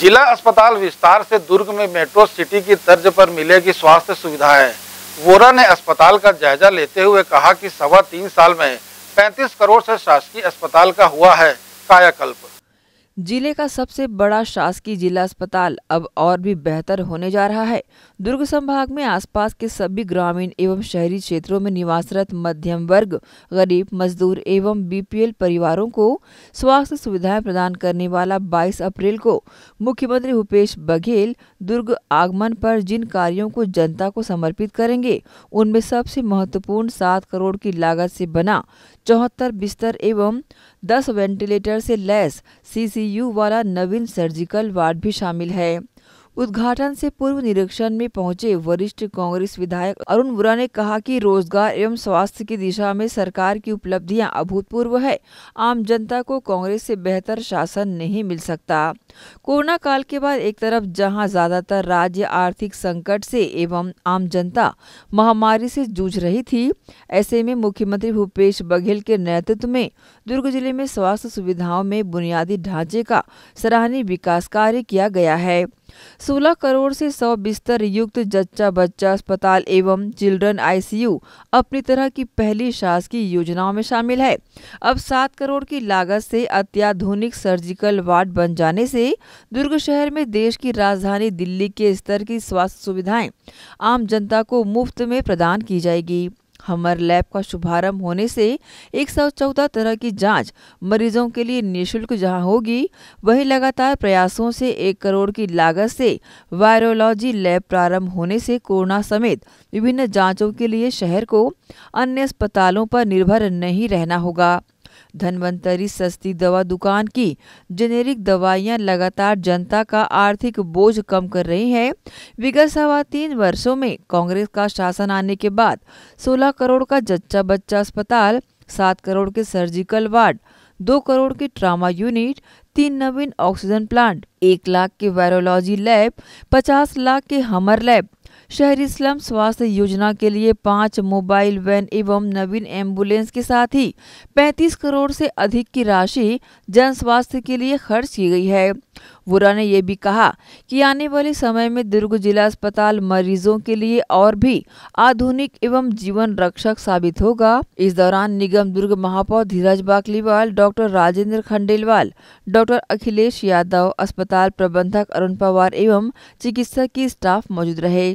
जिला अस्पताल विस्तार से दुर्ग में मेट्रो सिटी की तर्ज पर मिलेगी स्वास्थ्य सुविधाएं वोरा ने अस्पताल का जायजा लेते हुए कहा कि सवा तीन साल में 35 करोड़ से शासकीय अस्पताल का हुआ है कायाकल्प जिले का सबसे बड़ा शासकीय जिला अस्पताल अब और भी बेहतर होने जा रहा है दुर्ग संभाग में आसपास के सभी ग्रामीण एवं शहरी क्षेत्रों में निवासरत मध्यम वर्ग गरीब मजदूर एवं बीपीएल परिवारों को स्वास्थ्य सुविधाएं प्रदान करने वाला 22 अप्रैल को मुख्यमंत्री भूपेश बघेल दुर्ग आगमन पर जिन कार्यों को जनता को समर्पित करेंगे उनमें सबसे महत्वपूर्ण सात करोड़ की लागत से बना चौहत्तर बिस्तर एवं 10 वेंटिलेटर से लैस सीसीयू वाला नवीन सर्जिकल वार्ड भी शामिल है उद्घाटन से पूर्व निरीक्षण में पहुंचे वरिष्ठ कांग्रेस विधायक अरुण बुरा ने कहा कि रोजगार एवं स्वास्थ्य की दिशा में सरकार की उपलब्धियां अभूतपूर्व है आम जनता को कांग्रेस से बेहतर शासन नहीं मिल सकता कोरोना काल के बाद एक तरफ जहां ज्यादातर राज्य आर्थिक संकट से एवं आम जनता महामारी से जूझ रही थी ऐसे में मुख्यमंत्री भूपेश बघेल के नेतृत्व में दुर्ग जिले में स्वास्थ्य सुविधाओं में बुनियादी ढांचे का सराहनीय विकास कार्य किया गया है सोलह करोड़ से सौ बिस्तर युक्त जच्चा बच्चा अस्पताल एवं चिल्ड्रन आईसीयू अपनी तरह की पहली शासकीय योजनाओं में शामिल है अब सात करोड़ की लागत से अत्याधुनिक सर्जिकल वार्ड बन जाने से दुर्ग शहर में देश की राजधानी दिल्ली के स्तर की स्वास्थ्य सुविधाएं आम जनता को मुफ्त में प्रदान की जाएगी हमर लैब का शुभारंभ होने से 114 तरह की जांच मरीजों के लिए निशुल्क जहां होगी वहीं लगातार प्रयासों से एक करोड़ की लागत से वायरोलॉजी लैब प्रारंभ होने से कोरोना समेत विभिन्न जांचों के लिए शहर को अन्य अस्पतालों पर निर्भर नहीं रहना होगा धनवंतरी सस्ती दवा दुकान की जेनेरिक दवाइयां लगातार जनता का आर्थिक बोझ कम कर रही है विगत सवा तीन वर्षों में कांग्रेस का शासन आने के बाद 16 करोड़ का जच्चा बच्चा अस्पताल सात करोड़ के सर्जिकल वार्ड दो करोड़ के ट्रामा यूनिट तीन नवीन ऑक्सीजन प्लांट एक लाख के वायरोलॉजी लैब पचास लाख के हमर लैब शहरी स्लम स्वास्थ्य योजना के लिए पाँच मोबाइल वैन एवं नवीन एम्बुलेंस के साथ ही 35 करोड़ से अधिक की राशि जन स्वास्थ्य के लिए खर्च की गई है वोरा ने यह भी कहा कि आने वाले समय में दुर्ग जिला अस्पताल मरीजों के लिए और भी आधुनिक एवं जीवन रक्षक साबित होगा इस दौरान निगम दुर्ग महापौर धीरज बाकलीवाल डॉक्टर राजेंद्र खंडेलवाल डॉक्टर अखिलेश यादव अस्पताल प्रबंधक अरुण पवार एवं चिकित्सक की स्टाफ मौजूद रहे